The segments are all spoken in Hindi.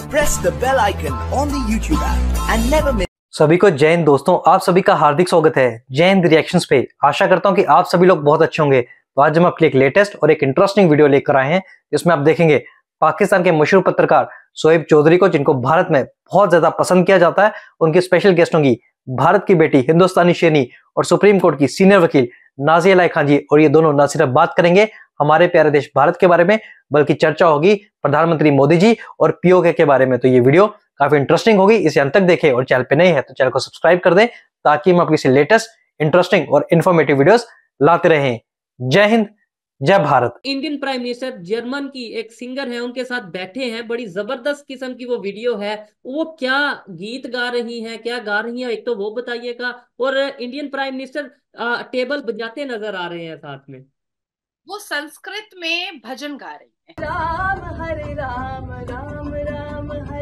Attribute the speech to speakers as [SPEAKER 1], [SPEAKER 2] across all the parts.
[SPEAKER 1] Press the bell icon on the YouTube app and never
[SPEAKER 2] सभी को जैन दोस्तों आप सभी का हार्दिक स्वागत है जैन रिएक्शंस पे आशा करता हूँ कि आप सभी लोग बहुत अच्छे होंगे तो आज हम आपके लिए लेटेस्ट और एक इंटरेस्टिंग वीडियो लेकर आए हैं जिसमें आप देखेंगे पाकिस्तान के मशहूर पत्रकार सोएब चौधरी को जिनको भारत में बहुत ज्यादा पसंद किया जाता है उनकी स्पेशल गेस्ट होंगी भारत की बेटी हिंदुस्तानी शेनी और सुप्रीम कोर्ट की सीनियर वकील नाजिया लाई खान जी और ये दोनों न सिर्फ बात करेंगे हमारे प्यारे देश भारत के बारे में बल्कि चर्चा होगी प्रधानमंत्री मोदी जी और पीओके के बारे में तो ये वीडियो काफी इंटरेस्टिंग होगी इसे अंत तक देखें और चैनल पे नहीं है तो चैनल को सब्सक्राइब कर दें ताकि हम आपकी लेटेस्ट इंटरेस्टिंग और इन्फॉर्मेटिव वीडियोस लाते रहें जय हिंद जय Bharat
[SPEAKER 3] Indian prime minister German की एक सिंगर है उनके साथ बैठे हैं बड़ी जबरदस्त किस्म की वो वीडियो है वो क्या गीत गा रही हैं क्या गा रही हैं एक तो वो बताइएगा और इंडियन प्राइम मिनिस्टर टेबल बजाते नजर आ रहे हैं साथ में
[SPEAKER 1] वो संस्कृत में भजन गा रही है राम हरे राम
[SPEAKER 2] राम राम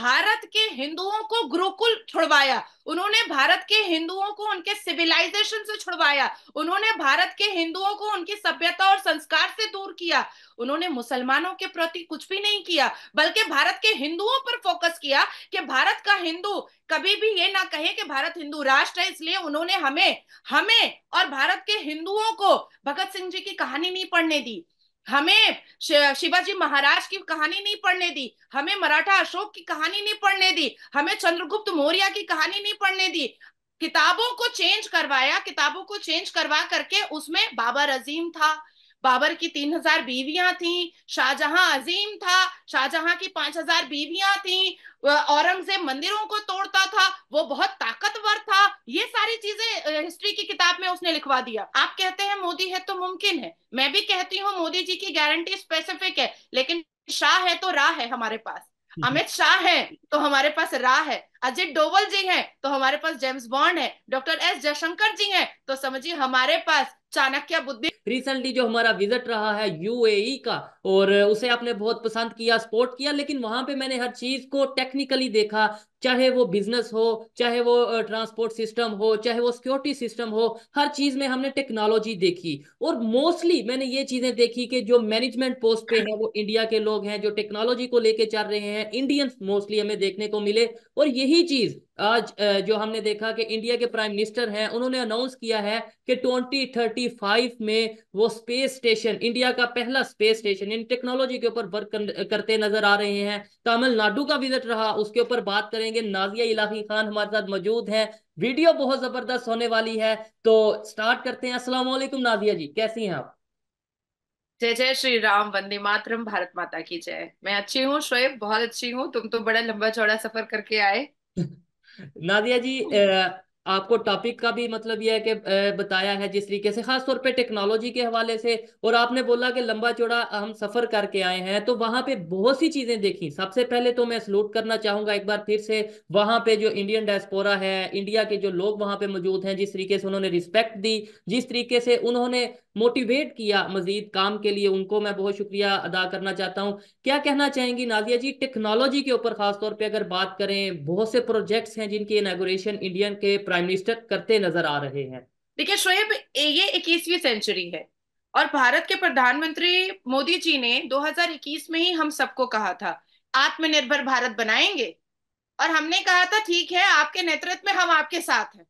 [SPEAKER 2] भारत
[SPEAKER 1] के हिंदुओं को गुरुकुल छुड़वाया उन्होंने भारत के हिंदुओं को उनके सिविलाइजेशन से छुड़वाया उन्होंने भारत के हिंदुओं को उनकी सभ्यता और संस्कार से दूर किया उन्होंने मुसलमानों के प्रति कुछ भी नहीं किया बल्कि भारत के हिंदुओं पर फोकस किया कि भारत का हिंदू कभी भी ये ना कहे कि भारत हिंदू राष्ट्र है इसलिए उन्होंने हमें हमें और भारत के हिंदुओं को भगत सिंह जी की कहानी नहीं पढ़ने दी हमें शिवाजी महाराज की कहानी नहीं पढ़ने दी हमें मराठा अशोक की कहानी नहीं पढ़ने दी हमें चंद्रगुप्त मौर्य की कहानी नहीं पढ़ने दी किताबों को चेंज करवाया किताबों को चेंज करवा करके उसमें बाबर अजीम था बाबर की तीन हजार बीवियां थी शाहजहां अजीम था शाहजहां की पांच हजार बीवियां थी औरंगजेब मंदिरों को तोड़ता था वो बहुत ताकतवर था ये सारी चीजें हिस्ट्री की किताब में उसने लिखवा दिया आप कहते हैं मोदी है तो मुमकिन है मैं भी कहती हूँ मोदी जी की गारंटी स्पेसिफिक है लेकिन शाह है तो राह है हमारे पास हम्म। अमित शाह है तो हमारे पास राह है अजय डोवल जी हैं तो हमारे पास जेम्स बॉन्ड है डॉक्टर एस जयशंकर जी हैं
[SPEAKER 3] तो समझिए हमारे पास चाणक्य बुद्धि रिसेंटली जो हमारा विजिट रहा है यूएई e का और उसे आपने बहुत पसंद किया सपोर्ट किया लेकिन वहां पे मैंने हर चीज को टेक्निकली देखा चाहे वो बिजनेस हो चाहे वो ट्रांसपोर्ट सिस्टम हो चाहे वो सिक्योरिटी सिस्टम हो हर चीज में हमने टेक्नोलॉजी देखी और मोस्टली मैंने ये चीजें देखी कि जो मैनेजमेंट पोस्ट पे है वो इंडिया के लोग हैं जो टेक्नोलॉजी को लेके चल रहे हैं इंडियंस मोस्टली हमें देखने को मिले और यही यही चीज आज जो हमने देखा कि इंडिया के प्राइम मिनिस्टर हैं उन्होंने अनाउंस किया है कि 2035 में वो स्पेस स्टेशन इंडिया का पहला स्पेस स्टेशन इन टेक्नोलॉजी के ऊपर वर्क करते नजर आ रहे हैं तमिलनाडु का विजिट रहा उसके ऊपर बात करेंगे नाजिया इलाही खान हमारे साथ मौजूद हैं वीडियो बहुत जबरदस्त होने वाली है तो स्टार्ट करते हैं असला नाजिया जी कैसी हैं आप जय जय श्री राम
[SPEAKER 1] वंदे मातरम भारत माता की जय मैं अच्छी हूँ शोएब बहुत अच्छी हूँ तुम तो बड़ा लंबा चौड़ा सफर
[SPEAKER 3] करके आए नादिया जी तो आपको टॉपिक का भी मतलब यह है कि बताया है जिस तरीके से खास तौर पे टेक्नोलॉजी के हवाले से और आपने बोला कि लंबा चौड़ा हम सफर करके आए हैं तो वहां पे बहुत सी चीजें देखी सबसे पहले तो मैं सलूट करना चाहूंगा एक बार फिर से वहां पे जो इंडियन डायस्पोरा है इंडिया के जो लोग वहां पे मौजूद हैं जिस तरीके से उन्होंने रिस्पेक्ट दी जिस तरीके से उन्होंने मोटिवेट किया मजीद काम के लिए उनको मैं बहुत शुक्रिया अदा करना चाहता हूँ क्या कहना चाहेंगी नाजिया जी टेक्नोलॉजी के ऊपर खासतौर पर अगर बात करें बहुत से प्रोजेक्ट्स हैं जिनकी इनागोरेशन इंडियन के प्राइम मिनिस्टर करते नजर आ रहे हैं देखिए शोएब ये इक्कीसवीं सेंचुरी है और भारत के प्रधानमंत्री मोदी
[SPEAKER 1] जी ने 2021 में ही हम सबको कहा था आत्मनिर्भर भारत बनाएंगे और हमने कहा था ठीक है आपके नेतृत्व में हम आपके साथ हैं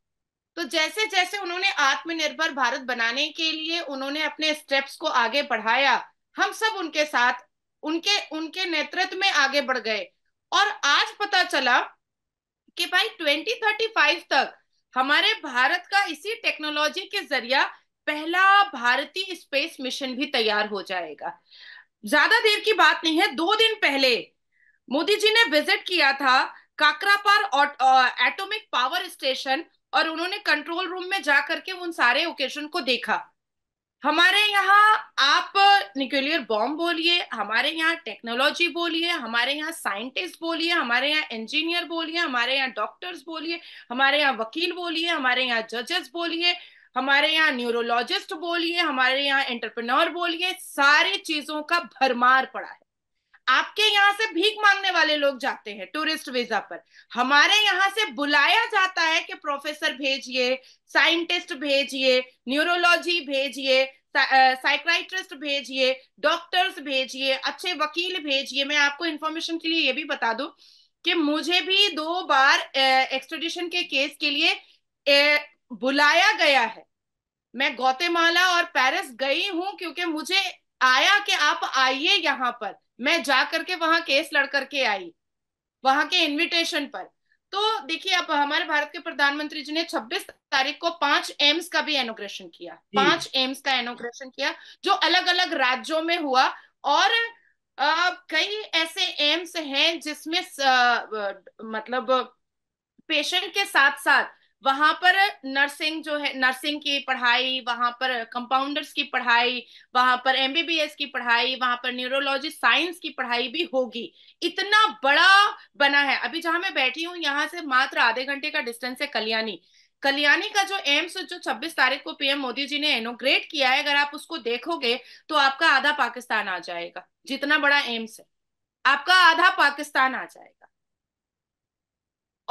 [SPEAKER 1] तो जैसे जैसे उन्होंने आत्मनिर्भर भारत बनाने के लिए उन्होंने अपने स्टेप्स को आगे बढ़ाया हम सब उनके साथ उनके उनके नेतृत्व में आगे बढ़ गए और आज पता चला कि भाई 2035 तक हमारे भारत का इसी टेक्नोलॉजी के जरिया पहला भारतीय स्पेस मिशन भी तैयार हो जाएगा ज्यादा देर की बात नहीं है दो दिन पहले मोदी जी ने विजिट किया था काकरापार एटॉमिक पावर स्टेशन और उन्होंने कंट्रोल रूम में जा करके उन सारे ओकेजन को देखा हमारे यहाँ आप न्यूक्लियर बॉम्ब बोलिए हमारे यहाँ टेक्नोलॉजी बोलिए हमारे यहाँ साइंटिस्ट बोलिए हमारे यहाँ इंजीनियर बोलिए हमारे यहाँ डॉक्टर्स बोलिए हमारे यहाँ वकील बोलिए हमारे यहाँ जजेस बोलिए हमारे यहाँ न्यूरोलॉजिस्ट बोलिए हमारे यहाँ एंटरप्रेन्योर बोलिए सारे चीजों का भरमार पड़ा है आपके यहाँ से भीख मांगने वाले लोग जाते हैं टूरिस्ट वीजा पर हमारे यहाँ से बुलाया जाता है कि प्रोफेसर भेजिए साइंटिस्ट भेजिए न्यूरोलॉजी भेजिए साइक्राइट्रिस्ट भेजिए डॉक्टर्स भेजिए अच्छे वकील भेजिए मैं आपको इन्फॉर्मेशन के लिए ये भी बता दू कि मुझे भी दो बार एक्सट्रेडिशन के केस के लिए ए, बुलाया गया है मैं गौतेमाला और पेरिस गई हूं क्योंकि मुझे आया कि आप आइए यहाँ पर मैं जा करके वहां केस लड़ करके आई वहां के इनविटेशन पर तो देखिए अब हमारे भारत के प्रधानमंत्री जी ने 26 तारीख को पांच एम्स का भी एनोग्रेशन किया पांच एम्स का एनोग्रेशन किया जो अलग अलग राज्यों में हुआ और आ, कई ऐसे एम्स हैं जिसमें मतलब पेशेंट के साथ साथ वहां पर नर्सिंग जो है नर्सिंग की पढ़ाई वहां पर कंपाउंडर्स की पढ़ाई वहां पर एमबीबीएस की पढ़ाई वहां पर न्यूरोलॉजी साइंस की पढ़ाई भी होगी इतना बड़ा बना है अभी जहां मैं बैठी हूँ यहाँ से मात्र आधे घंटे का डिस्टेंस है कल्याणी कल्याणी का जो एम्स जो 26 तारीख को पीएम मोदी जी ने इनोग्रेट किया है अगर आप उसको देखोगे तो आपका आधा पाकिस्तान आ जाएगा जितना बड़ा एम्स है आपका आधा पाकिस्तान आ जाएगा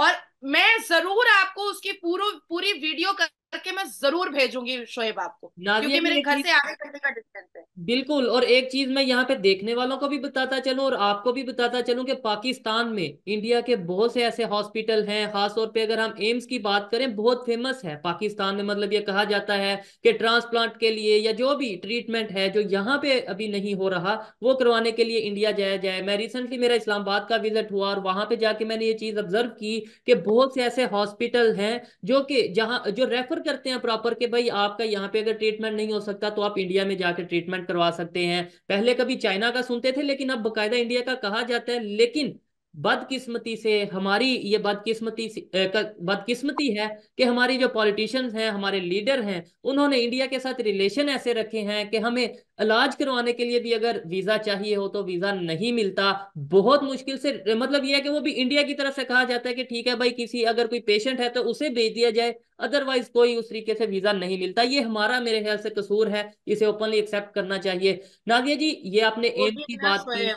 [SPEAKER 1] और मैं जरूर आपको उसकी पूरी पूरी वीडियो कर करके मैं जरूर भेजूंगी शोएब आपको
[SPEAKER 3] क्योंकि मेरे घर से आधे
[SPEAKER 1] घंटे का डिस्टेंस
[SPEAKER 3] है बिल्कुल और एक चीज मैं यहाँ पे देखने वालों को भी बताता चलूं और आपको भी बताता चलूं कि पाकिस्तान में इंडिया के बहुत से ऐसे हॉस्पिटल हैं तौर पे अगर हम एम्स की बात करें बहुत फेमस है पाकिस्तान में मतलब ये कहा जाता है कि ट्रांसप्लांट के लिए या जो भी ट्रीटमेंट है जो यहाँ पे अभी नहीं हो रहा वो करवाने के लिए इंडिया जाया जाए मैं रिसेंटली मेरा इस्लामाबाद का विजिट हुआ और वहां पे जाके मैंने ये चीज ऑब्जर्व की कि बहुत से ऐसे हॉस्पिटल हैं जो कि जहाँ जो रेफर रेफर करते हैं प्रॉपर के भाई आपका यहाँ पे अगर ट्रीटमेंट नहीं हो सकता तो आप इंडिया में जाकर ट्रीटमेंट करवा सकते हैं पहले कभी चाइना का सुनते थे लेकिन अब बकायदा इंडिया का कहा जाता है लेकिन बदकिस्मती से हमारी ये बदकिस्मती बदकिस्मती है कि हमारी जो पॉलिटिशियंस हैं हमारे लीडर हैं उन्होंने इंडिया के साथ रिलेशन ऐसे रखे हैं कि हमें इलाज करवाने के लिए भी अगर वीज़ा चाहिए हो तो वीज़ा नहीं मिलता बहुत मुश्किल से मतलब ये है कि वो भी इंडिया की तरफ से कहा जाता है कि ठीक है भाई किसी अगर कोई पेशेंट है तो उसे भेज दिया जाए अदरवाइज कोई उस तरीके से वीज़ा नहीं मिलता ये हमारा मेरे ख्याल से कसूर है इसे ओपनली एक्सेप्ट करना चाहिए नागिया जी ये आपने एम्स की बात की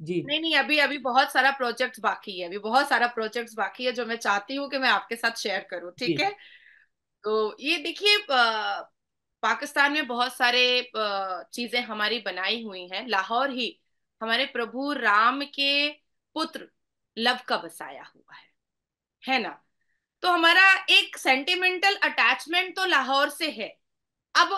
[SPEAKER 3] जी नहीं
[SPEAKER 1] नहीं अभी अभी बहुत सारा प्रोजेक्ट बाकी है अभी बहुत सारा प्रोजेक्ट बाकी है जो मैं चाहती हूँ कि मैं आपके साथ शेयर करूँ ठीक है तो ये देखिए पाकिस्तान में बहुत सारे चीजें हमारी बनाई हुई हैं लाहौर ही हमारे प्रभु राम के पुत्र लव का बसाया हुआ है है ना तो हमारा एक सेंटिमेंटल अटैचमेंट तो लाहौर से है अब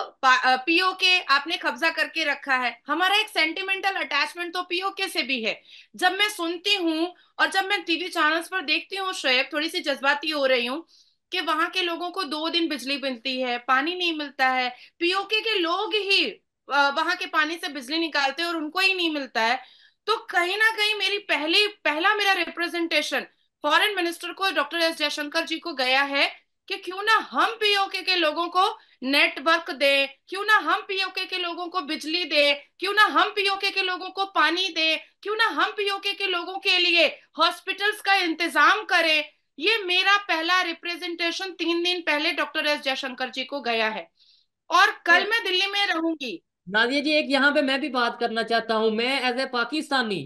[SPEAKER 1] पीओके आपने कब्जा करके रखा है हमारा एक सेंटिमेंटल अटैचमेंट तो पीओके से भी है जब मैं सुनती हूँ और जब मैं टीवी चैनल्स पर देखती हूँ शोएब थोड़ी सी जज्बाती हो रही हूँ कि वहां के लोगों को दो दिन बिजली मिलती है पानी नहीं मिलता है पीओके के लोग ही वहां के पानी से बिजली निकालते हैं और उनको ही नहीं मिलता है तो कहीं ना कहीं मेरी पहली पहला मेरा रिप्रेजेंटेशन फॉरेन मिनिस्टर को डॉक्टर एस जयशंकर जी को गया है कि क्यों ना हम पीओके के लोगों को नेटवर्क दे क्यों ना हम पीओके के लोगों को बिजली दे क्यों ना हम पीओके के लोगों को पानी दे क्यों ना हम पीओके के लोगों के लिए हॉस्पिटल्स का इंतजाम करें ये मेरा पहला रिप्रेजेंटेशन तीन दिन पहले डॉक्टर एस जयशंकर जी को गया
[SPEAKER 3] है और कल मैं दिल्ली में रहूंगी नादिया जी एक यहाँ पे मैं भी बात करना चाहता हूँ मैं एज ए पाकिस्तानी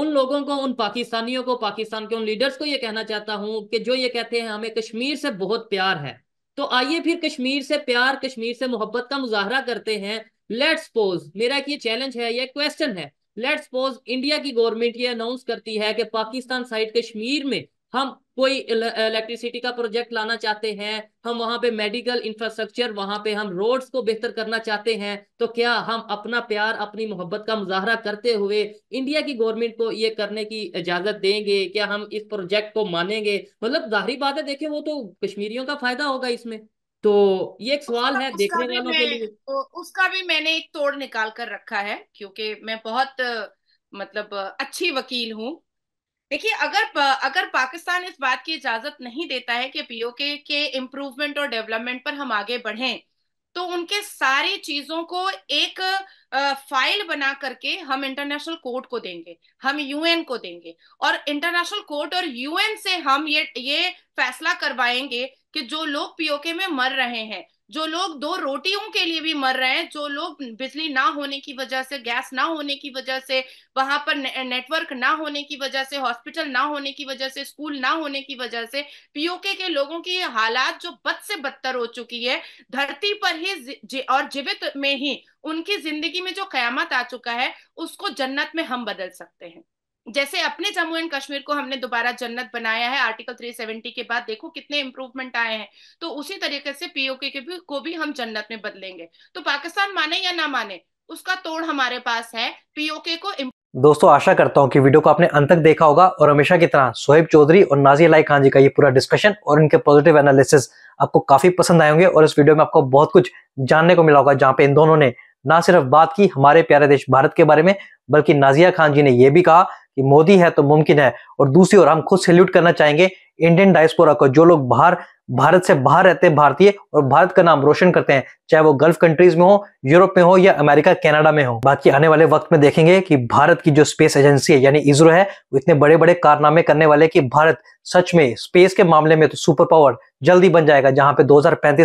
[SPEAKER 3] उन लोगों को उन पाकिस्तानियों को पाकिस्तान के उन लीडर्स को ये कहना चाहता हूँ कि जो ये कहते हैं हमें कश्मीर से बहुत प्यार है तो आइए फिर कश्मीर से प्यार कश्मीर से मोहब्बत का मुजाहरा करते हैं लेट्स पोज मेरा एक ये चैलेंज है या क्वेश्चन है लेट्स पोज इंडिया की गवर्नमेंट ये अनाउंस करती है कि पाकिस्तान साइड कश्मीर में हम कोई इलेक्ट्रिसिटी का प्रोजेक्ट लाना चाहते हैं हम वहां पे मेडिकल इंफ्रास्ट्रक्चर वहां पे हम रोड्स को बेहतर करना चाहते हैं तो क्या हम अपना प्यार अपनी मोहब्बत का मुजाहरा करते हुए इंडिया की गवर्नमेंट को ये करने की इजाजत देंगे क्या हम इस प्रोजेक्ट को मानेंगे मतलब जाहिर बात है देखे वो तो कश्मीरियों का फायदा होगा इसमें तो ये एक सवाल है देखने वालों के लिए
[SPEAKER 1] उसका भी मैंने एक तोड़ निकाल कर रखा है क्योंकि मैं बहुत मतलब अच्छी वकील हूँ देखिए अगर अगर पाकिस्तान इस बात की इजाजत नहीं देता है कि पीओके के इम्प्रूवमेंट और डेवलपमेंट पर हम आगे बढ़ें तो उनके सारी चीजों को एक फाइल बना करके हम इंटरनेशनल कोर्ट को देंगे हम यूएन को देंगे और इंटरनेशनल कोर्ट और यूएन से हम ये ये फैसला करवाएंगे कि जो लोग पीओके में मर रहे हैं जो लोग दो रोटियों के लिए भी मर रहे हैं जो लोग बिजली ना होने की वजह से गैस ना होने की वजह से वहां पर नेटवर्क ना होने की वजह से हॉस्पिटल ना होने की वजह से स्कूल ना होने की वजह से पीओके के लोगों की हालात जो बद से बदतर हो चुकी है धरती पर ही और जीवित में ही उनकी जिंदगी में जो कयामत आ चुका है उसको जन्नत में हम बदल सकते हैं जैसे अपने जम्मू एंड कश्मीर को हमने दोबारा जन्नत बनाया है आर्टिकल 370 के बाद देखो कितने इंप्रूवमेंट आए हैं तो उसी तरीके से पीओके के भी को भी हम जन्नत में बदलेंगे तो पाकिस्तान माने या ना माने उसका तोड़ हमारे पास है पीओके
[SPEAKER 2] को दोस्तों आशा करता हूँ कि वीडियो को आपने अंत तक देखा होगा और हमेशा की तरह सोहेब चौधरी और नाजी लाई खान जी का ये पूरा डिस्कशन और इनके पॉजिटिव एनालिसिस आपको काफी पसंद आए होंगे और इस वीडियो में आपको बहुत कुछ जानने को मिला होगा जहाँ पे इन दोनों ने ना सिर्फ बात की हमारे प्यारे देश भारत के बारे में बल्कि नाजिया खान जी ने यह भी कहा कि मोदी है तो मुमकिन है और दूसरी ओर हम खुद सैल्यूट करना चाहेंगे इंडियन डायस्पोरा को जो लोग बाहर भारत से बाहर रहते हैं भारतीय और भारत का नाम रोशन करते हैं चाहे वो गल्फ कंट्रीज में हो यूरोप में हो या अमेरिका कनाडा में हो बाकी आने वाले वक्त में देखेंगे कि भारत की जो स्पेस एजेंसी है यानी इसरो है वो इतने बड़े बड़े कारनामे करने वाले कि भारत सच में स्पेस के मामले में तो सुपर पावर जल्दी बन जाएगा जहां पे दो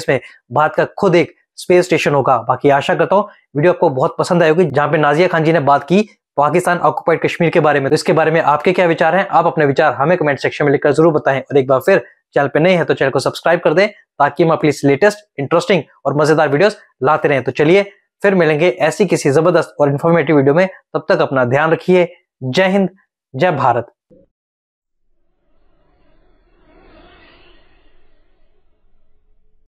[SPEAKER 2] में भारत का खुद एक स्पेस स्टेशन होगा बाकी आशा करता हूँ वीडियो आपको बहुत पसंद आएगी जहाँ पे नाजिया खान जी ने बात की पाकिस्तान ऑक्युपाइड कश्मीर के बारे में तो इसके बारे में आपके क्या विचार हैं आप अपने विचार हमें कमेंट सेक्शन में लिखकर जरूर बताएं और एक बार फिर चैनल पे नहीं है तो चैनल को सब्सक्राइब कर दें ताकि हम अपनी लेटेस्ट इंटरेस्टिंग और मजेदार वीडियोस लाते रहें तो चलिए फिर मिलेंगे ऐसी किसी जबरदस्त और इन्फॉर्मेटिव वीडियो में तब तक अपना ध्यान रखिए जय हिंद जय भारत